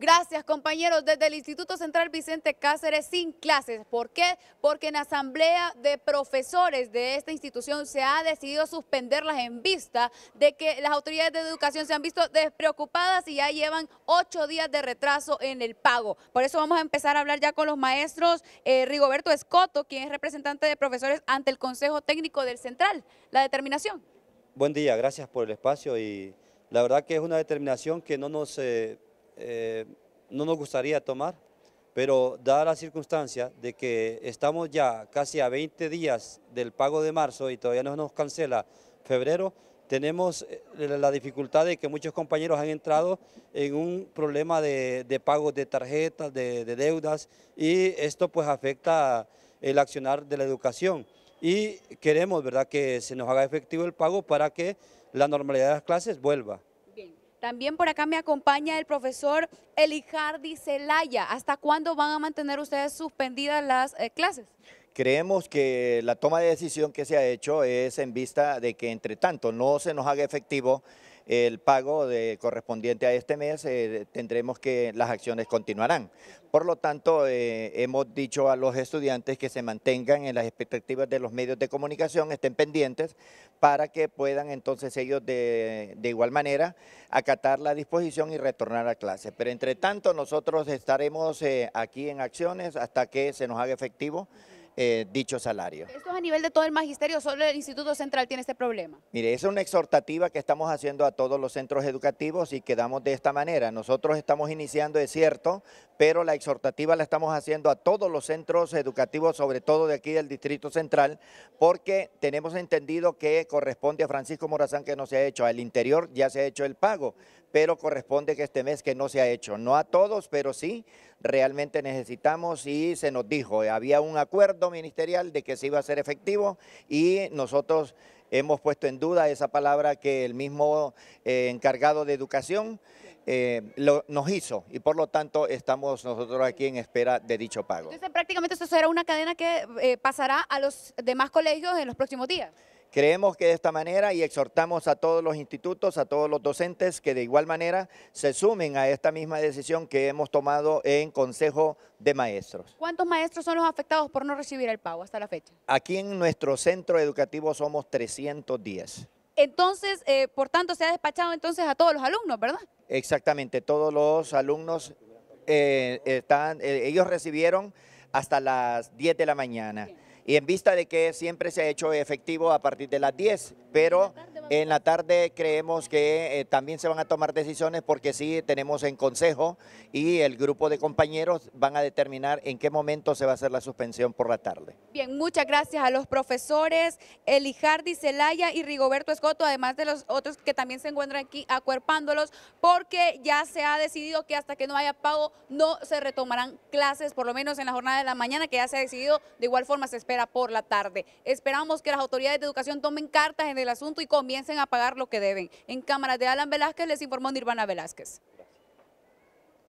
Gracias compañeros, desde el Instituto Central Vicente Cáceres sin clases. ¿Por qué? Porque en asamblea de profesores de esta institución se ha decidido suspenderlas en vista de que las autoridades de educación se han visto despreocupadas y ya llevan ocho días de retraso en el pago. Por eso vamos a empezar a hablar ya con los maestros eh, Rigoberto Escoto, quien es representante de profesores ante el Consejo Técnico del Central. La determinación. Buen día, gracias por el espacio y la verdad que es una determinación que no nos... Eh, eh, no nos gustaría tomar, pero dada la circunstancia de que estamos ya casi a 20 días del pago de marzo y todavía no nos cancela febrero, tenemos eh, la dificultad de que muchos compañeros han entrado en un problema de, pago pagos de tarjetas, de, de, deudas, y esto pues afecta el accionar de la educación. Y queremos ¿verdad? que se nos haga efectivo el pago para que la normalidad de las clases vuelva. También por acá me acompaña el profesor Elijardi Celaya. ¿Hasta cuándo van a mantener ustedes suspendidas las eh, clases? Creemos que la toma de decisión que se ha hecho es en vista de que, entre tanto, no se nos haga efectivo el pago de, correspondiente a este mes, eh, tendremos que las acciones continuarán. Por lo tanto, eh, hemos dicho a los estudiantes que se mantengan en las expectativas de los medios de comunicación, estén pendientes para que puedan entonces ellos de, igual manera acatar la disposición y retornar a clase. Pero entre tanto, nosotros estaremos eh, aquí en acciones hasta que se nos haga efectivo. Eh, dicho salario. ¿Esto es a nivel de todo el magisterio solo el Instituto Central tiene este problema? Mire, es una exhortativa que estamos haciendo a todos los centros educativos y quedamos de esta manera. Nosotros estamos iniciando, es cierto, pero la exhortativa la estamos haciendo a todos los centros educativos, sobre todo de aquí del Distrito Central, porque tenemos entendido que corresponde a Francisco Morazán que no se ha hecho, al interior ya se ha hecho el pago, pero corresponde que este mes que no se ha hecho. No a todos, pero sí, realmente necesitamos y se nos dijo, había un acuerdo ministerial de que se iba a ser efectivo y nosotros hemos puesto en duda esa palabra que el mismo eh, encargado de educación eh, lo, nos hizo y por lo tanto estamos nosotros aquí en espera de dicho pago. Entonces prácticamente eso será una cadena que eh, pasará a los demás colegios en los próximos días. Creemos que de esta manera y exhortamos a todos los institutos, a todos los docentes que de igual manera se sumen a esta misma decisión que hemos tomado en Consejo de Maestros. ¿Cuántos maestros son los afectados por no recibir el pago hasta la fecha? Aquí en nuestro centro educativo somos 310. Entonces, eh, por tanto, se ha despachado entonces a todos los alumnos, ¿verdad? Exactamente, todos los alumnos eh, están, eh, ellos recibieron hasta las 10 de la mañana y en vista de que siempre se ha hecho efectivo a partir de las 10, pero en la tarde creemos que eh, también se van a tomar decisiones porque sí tenemos en consejo y el grupo de compañeros van a determinar en qué momento se va a hacer la suspensión por la tarde. Bien, muchas gracias a los profesores Elijardi Celaya y Rigoberto Escoto, además de los otros que también se encuentran aquí acuerpándolos porque ya se ha decidido que hasta que no haya pago no se retomarán clases, por lo menos en la jornada de la mañana que ya se ha decidido, de igual forma se espera por la tarde. Esperamos que las autoridades de educación tomen cartas en el asunto y comiencen piensen a pagar lo que deben. En cámara de Alan Velázquez les informó Nirvana Velázquez.